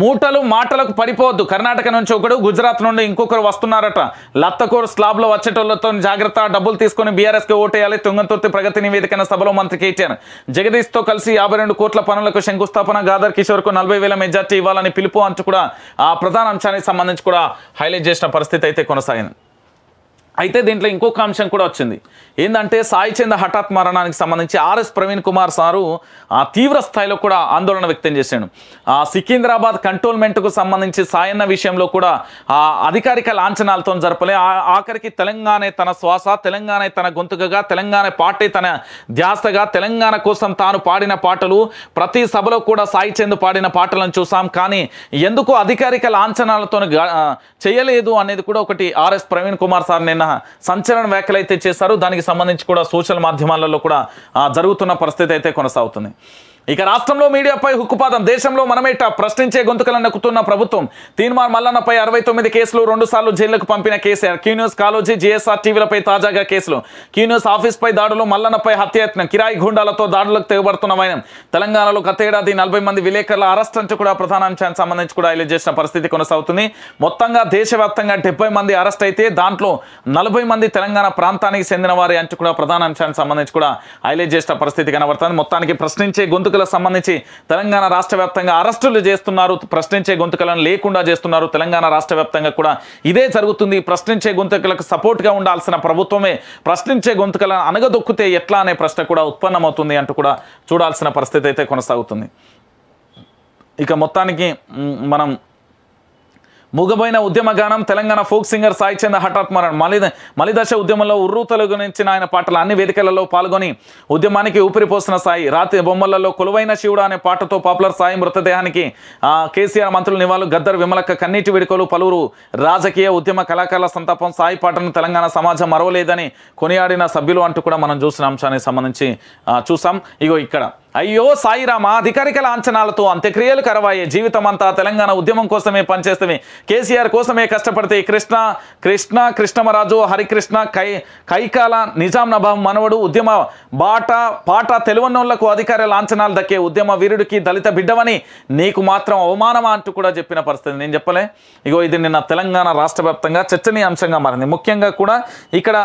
మూటలు మాటలకు పడిపోవద్దు కర్ణాటక నుంచి ఒకడు గుజరాత్ నుండి ఇంకొకరు వస్తున్నారట లత్తకూరు స్లాబ్లో వచ్చేటోళ్లతో జాగ్రత్త డబ్బులు తీసుకుని బీఆర్ఎస్కి ఓటేయాలి తుంగతుర్తి ప్రగతి నివేదికన సభలో మంత్రి కేటీఆర్ జగదీష్తో కలిసి యాభై రెండు కోట్ల పనులకు శంకుస్థాపన గాదర్ కిషోర్కు నలభై వేల మెజార్టీ ఇవ్వాలని పిలుపు అంచు కూడా ఆ ప్రధాన అంశానికి సంబంధించి కూడా హైలైట్ చేసిన పరిస్థితి అయితే కొనసాగింది అయితే దీంట్లో ఇంకొక అంశం కూడా వచ్చింది ఏంటంటే సాయి చంద హఠాత్ మరణానికి సంబంధించి ఆర్ఎస్ ప్రవీణ్ కుమార్ సారు ఆ తీవ్ర స్థాయిలో కూడా ఆందోళన వ్యక్తం చేశాడు ఆ సికింద్రాబాద్ కంట్రోల్మెంట్కు సంబంధించి సాయన్న విషయంలో కూడా ఆ అధికారిక లాంఛనాలతో జరపలే ఆఖరికి తెలంగాణ తన శ్వాస తెలంగాణ తన గొంతుకగా తెలంగాణ పార్టీ తన ధ్యాసగా తెలంగాణ కోసం తాను పాడిన పాటలు ప్రతి సభలో కూడా సాయి చంద్ పాడిన పాటలను చూసాం కానీ ఎందుకు అధికారిక లాంఛనాలతో చేయలేదు అనేది కూడా ఒకటి ఆర్ఎస్ ప్రవీణ్ కుమార్ సార్ నిన్న నిన్న సంచలన వ్యాఖ్యలు అయితే చేశారు దానికి సంబంధించి కూడా సోషల్ మాధ్యమాలలో కూడా జరుగుతున్న పరిస్థితి అయితే కొనసాగుతుంది ఇక రాష్ట్రంలో మీడియాపై హుక్కుపాతం దేశంలో మనమేట ప్రశ్నించే గొంతుకలు నెక్కుతున్న ప్రభుత్వం తీన్మార్ మల్లన్నపై అరవై తొమ్మిది కేసులు రెండు సార్లు జైళ్లకు పంపిన కేసీఆర్ క్యూన్యూస్ కాలోజీ జిఎస్ఆర్ టీవీలపై తాజాగా కేసులు క్యూన్యూస్ ఆఫీస్పై దాడులు మల్లన్నపై హత్యయత్నం కిరాయి గుండాలతో దాడులకు తెగబడుతున్న వైనం తెలంగాణలో గత ఏడాది నలభై మంది విలేకరుల అరెస్ట్ అంటే కూడా ప్రధానాంశానికి సంబంధించి కూడా హైలైట్ చేసిన పరిస్థితి కొనసాగుతుంది మొత్తంగా దేశవ్యాప్తంగా డెబ్బై మంది అరెస్ట్ అయితే దాంట్లో నలభై మంది తెలంగాణ ప్రాంతానికి చెందిన వారి అంటే కూడా ప్రధానాంశానికి సంబంధించి కూడా హైలైట్ చేసిన పరిస్థితి కనబడుతుంది మొత్తానికి ప్రశ్నించే గొంతు గొంతుకలకు సంబంధించి తెలంగాణ రాష్ట్ర వ్యాప్తంగా అరెస్టులు చేస్తున్నారు ప్రశ్నించే గొంతుకలను లేకుండా చేస్తున్నారు తెలంగాణ రాష్ట్ర వ్యాప్తంగా కూడా ఇదే జరుగుతుంది ప్రశ్నించే గొంతుకలకు సపోర్ట్గా ఉండాల్సిన ప్రభుత్వమే ప్రశ్నించే గొంతుకలను అనగదొక్కితే ఎట్లా అనే ప్రశ్న కూడా ఉత్పన్నమవుతుంది అంటూ కూడా చూడాల్సిన పరిస్థితి అయితే కొనసాగుతుంది ఇక మొత్తానికి మనం ముగబోయిన ఉద్యమగానం తెలంగాణ ఫోక్ సింగర్ సాయి చంద్ర హఠాత్ మలిద మలి మలిదశ ఉద్యమంలో ఉర్రూతలు గురించిన ఆయన పాటలు అన్ని వేదికలలో పాల్గొని ఉద్యమానికి ఊపిరిపోసిన సాయి రాతి బొమ్మలలో కొలువైన శివుడు అనే పాటతో పాపులర్ సాయి మృతదేహానికి కేసీఆర్ మంత్రులు నివాళులు గద్దర్ విమలక్క కన్నీటి వేడుకలు పలువురు రాజకీయ ఉద్యమ కళాకారుల సంతాపం సాయి పాటను తెలంగాణ సమాజం మరవలేదని కొనియాడిన సభ్యులు అంటూ కూడా మనం చూసిన అంశానికి సంబంధించి చూసాం ఇగో ఇక్కడ అయ్యో సాయిరామ అధికారిక లాంఛనాలతో అంత్యక్రియలు కరవాయే జీవితం అంతా తెలంగాణ ఉద్యమం కోసమే పనిచేస్తామే కేసీఆర్ కోసమే కష్టపడితే కృష్ణ కృష్ణ కృష్ణమరాజు హరికృష్ణ కై కైకాల నిజాం నభాం మనవడు ఉద్యమ బాట పాట తెలువన్నోళ్లకు అధికార లాంఛనాలు దక్కే ఉద్యమ వీరుడికి దళిత బిడ్డవని నీకు మాత్రం అవమానమా అంటూ కూడా చెప్పిన పరిస్థితి నేను చెప్పలే ఇగో ఇది నిన్న తెలంగాణ రాష్ట్ర వ్యాప్తంగా చర్చనీయాంశంగా మారింది ముఖ్యంగా కూడా ఇక్కడ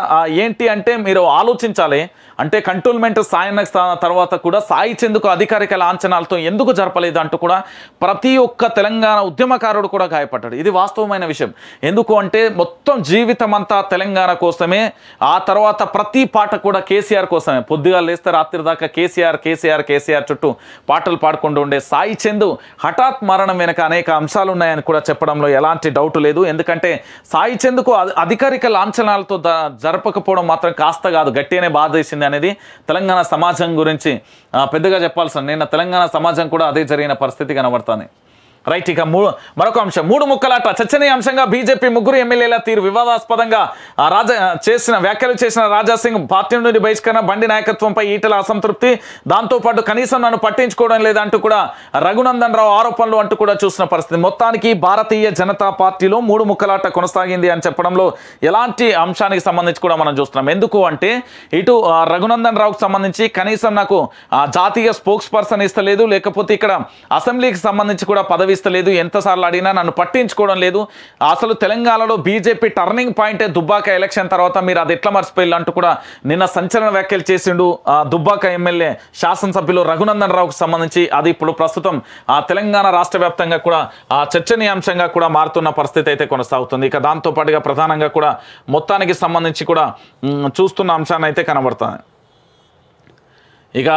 ఏంటి అంటే మీరు ఆలోచించాలి అంటే కంటోన్మెంట్ సాయన తర్వాత కూడా సాయి సాధించేందుకు అధికారిక లాంఛనాలతో ఎందుకు జరపలేదు అంటూ కూడా ప్రతి ఒక్క తెలంగాణ ఉద్యమకారుడు కూడా గాయపడ్డాడు ఇది వాస్తవమైన విషయం ఎందుకు అంటే మొత్తం జీవితం అంతా తెలంగాణ కోసమే ఆ తర్వాత ప్రతి పాట కూడా కేసీఆర్ కోసమే పొద్దుగా లేస్తే రాత్రి దాకా కేసీఆర్ కేసీఆర్ కేసీఆర్ చుట్టూ పాటలు పాడుకుంటూ ఉండే సాయి చందు హఠాత్ మరణం వెనుక అనేక అంశాలు ఉన్నాయని కూడా చెప్పడంలో ఎలాంటి డౌట్ లేదు ఎందుకంటే సాయి చందుకు అధికారిక లాంఛనాలతో జరపకపోవడం మాత్రం కాస్త కాదు గట్టినే బాధ అనేది తెలంగాణ సమాజం గురించి పెద్ద అర్జెంటుగా చెప్పాల్సిన నిన్న తెలంగాణ సమాజం కూడా అదే జరిగిన పరిస్థితి కనబడుతుంది రైట్ ఇక మరొక అంశం మూడు ముక్కలాట చర్చనీయ అంశంగా బీజేపీ ముగ్గురు ఎమ్మెల్యేల తీరు వివాదాస్పదంగా రాజా చేసిన వ్యాఖ్యలు చేసిన రాజా సింగ్ పార్టీ నుండి బహిష్కరణ బండి నాయకత్వంపై ఈటల అసంతృప్తి దాంతోపాటు కనీసం నన్ను పట్టించుకోవడం లేదంటూ కూడా రఘునందన్ రావు ఆరోపణలు అంటూ కూడా చూసిన పరిస్థితి మొత్తానికి భారతీయ జనతా పార్టీలో మూడు ముక్కలాట కొనసాగింది అని చెప్పడంలో ఎలాంటి అంశానికి సంబంధించి కూడా మనం చూస్తున్నాం ఎందుకు అంటే ఇటు రఘునందన్ రావుకు సంబంధించి కనీసం నాకు జాతీయ స్పోక్స్ పర్సన్ ఇస్తలేదు లేకపోతే ఇక్కడ అసెంబ్లీకి సంబంధించి కూడా పదవి స్పందిస్తలేదు ఎంతసార్లు అడిగినా నన్ను పట్టించుకోవడం లేదు అసలు తెలంగాణలో బీజేపీ టర్నింగ్ పాయింటే దుబ్బాక ఎలక్షన్ తర్వాత మీరు అది ఎట్లా మర్చిపోయి అంటూ కూడా నిన్న సంచలన వ్యాఖ్యలు చేసిండు దుబ్బాక ఎమ్మెల్యే శాసనసభ్యులు రఘునందన్ రావుకు సంబంధించి అది ఇప్పుడు ప్రస్తుతం తెలంగాణ రాష్ట్ర కూడా చర్చనీయాంశంగా కూడా మారుతున్న పరిస్థితి అయితే కొనసాగుతుంది ఇక దాంతోపాటుగా ప్రధానంగా కూడా మొత్తానికి సంబంధించి కూడా చూస్తున్న అంశాన్ని అయితే కనబడుతుంది ఇక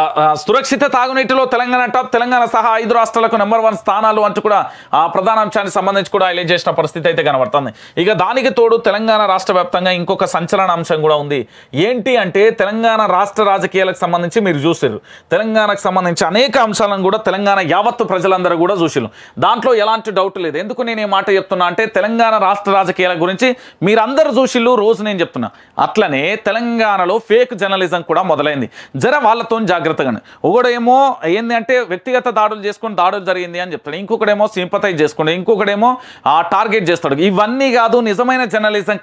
సురక్షిత తాగునీటిలో తెలంగాణ టాప్ తెలంగాణ సహా ఐదు రాష్ట్రాలకు నెంబర్ వన్ స్థానాలు అంటూ కూడా ఆ ప్రధాన అంశానికి సంబంధించి కూడా హైలైట్ చేసిన పరిస్థితి అయితే కనబడుతుంది ఇక దానికి తోడు తెలంగాణ రాష్ట్ర ఇంకొక సంచలన అంశం కూడా ఉంది ఏంటి అంటే తెలంగాణ రాష్ట్ర రాజకీయాలకు సంబంధించి మీరు చూసారు తెలంగాణకు సంబంధించి అనేక అంశాలను కూడా తెలంగాణ యావత్తు ప్రజలందరూ కూడా చూసారు దాంట్లో ఎలాంటి డౌట్ లేదు ఎందుకు నేను ఏ మాట చెప్తున్నా అంటే తెలంగాణ రాష్ట్ర రాజకీయాల గురించి మీరందరూ చూసిళ్ళు రోజు నేను చెప్తున్నా అట్లనే తెలంగాణలో ఫేక్ జర్నలిజం కూడా మొదలైంది జర వాళ్ళతో చూసుకొని జాగ్రత్తగానే ఒకడేమో ఏంది అంటే వ్యక్తిగత దాడులు చేసుకొని దాడులు జరిగింది అని చెప్తాడు ఇంకొకడేమో సింపతైజ్ చేసుకుంటాడు ఇంకొకడేమో టార్గెట్ చేస్తాడు ఇవన్నీ కాదు నిజమైన జర్నలిజం